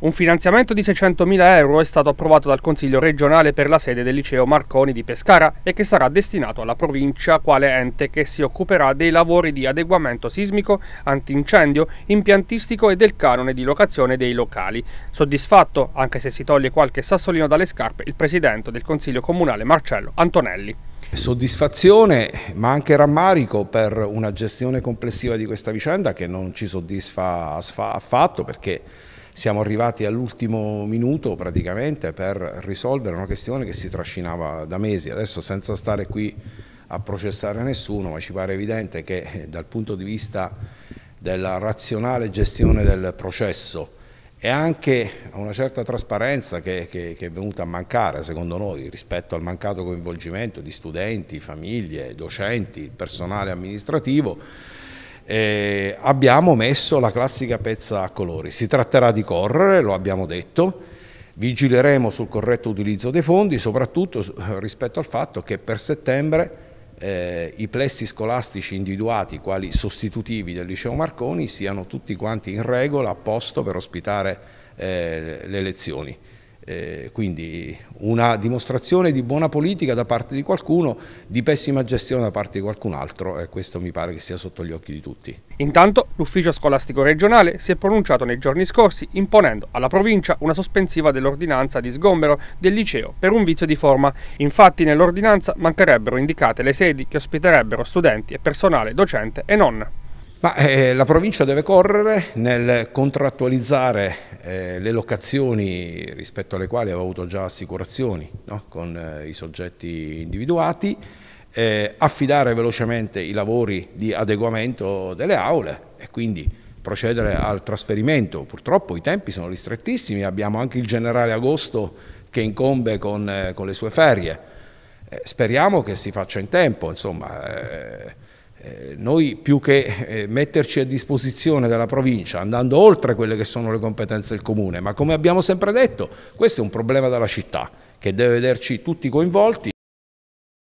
Un finanziamento di 600.000 euro è stato approvato dal Consiglio regionale per la sede del liceo Marconi di Pescara e che sarà destinato alla provincia quale ente che si occuperà dei lavori di adeguamento sismico, antincendio, impiantistico e del canone di locazione dei locali. Soddisfatto, anche se si toglie qualche sassolino dalle scarpe, il presidente del Consiglio comunale Marcello Antonelli. Soddisfazione ma anche rammarico per una gestione complessiva di questa vicenda che non ci soddisfa affatto perché siamo arrivati all'ultimo minuto praticamente per risolvere una questione che si trascinava da mesi. Adesso senza stare qui a processare nessuno, ma ci pare evidente che eh, dal punto di vista della razionale gestione del processo e anche una certa trasparenza che, che, che, è venuta a mancare, secondo noi, rispetto al mancato coinvolgimento di studenti, famiglie, docenti, personale amministrativo, eh, abbiamo messo la classica pezza a colori. Si tratterà di correre, lo abbiamo detto, vigileremo sul corretto utilizzo dei fondi, soprattutto eh, rispetto al fatto che per settembre eh, i plessi scolastici individuati quali sostitutivi del liceo Marconi siano tutti quanti in regola, a posto per ospitare eh, le lezioni. Eh, quindi una dimostrazione di buona politica da parte di qualcuno, di pessima gestione da parte di qualcun altro e questo mi pare che sia sotto gli occhi di tutti. Intanto l'ufficio scolastico regionale si è pronunciato nei giorni scorsi imponendo alla provincia una sospensiva dell'ordinanza di sgombero del liceo per un vizio di forma. Infatti nell'ordinanza mancherebbero indicate le sedi che ospiterebbero studenti e personale docente e non. Ma, eh, la provincia deve correre nel contrattualizzare eh, le locazioni rispetto alle quali aveva avuto già assicurazioni no? con eh, i soggetti individuati, eh, affidare velocemente i lavori di adeguamento delle aule e quindi procedere al trasferimento. Purtroppo i tempi sono ristrettissimi, abbiamo anche il generale agosto che incombe con, eh, con le sue ferie. Eh, speriamo che si faccia in tempo, insomma noi più che eh, metterci a disposizione della provincia, andando oltre quelle che sono le competenze del comune, ma come abbiamo sempre detto, questo è un problema della città che deve vederci tutti coinvolti.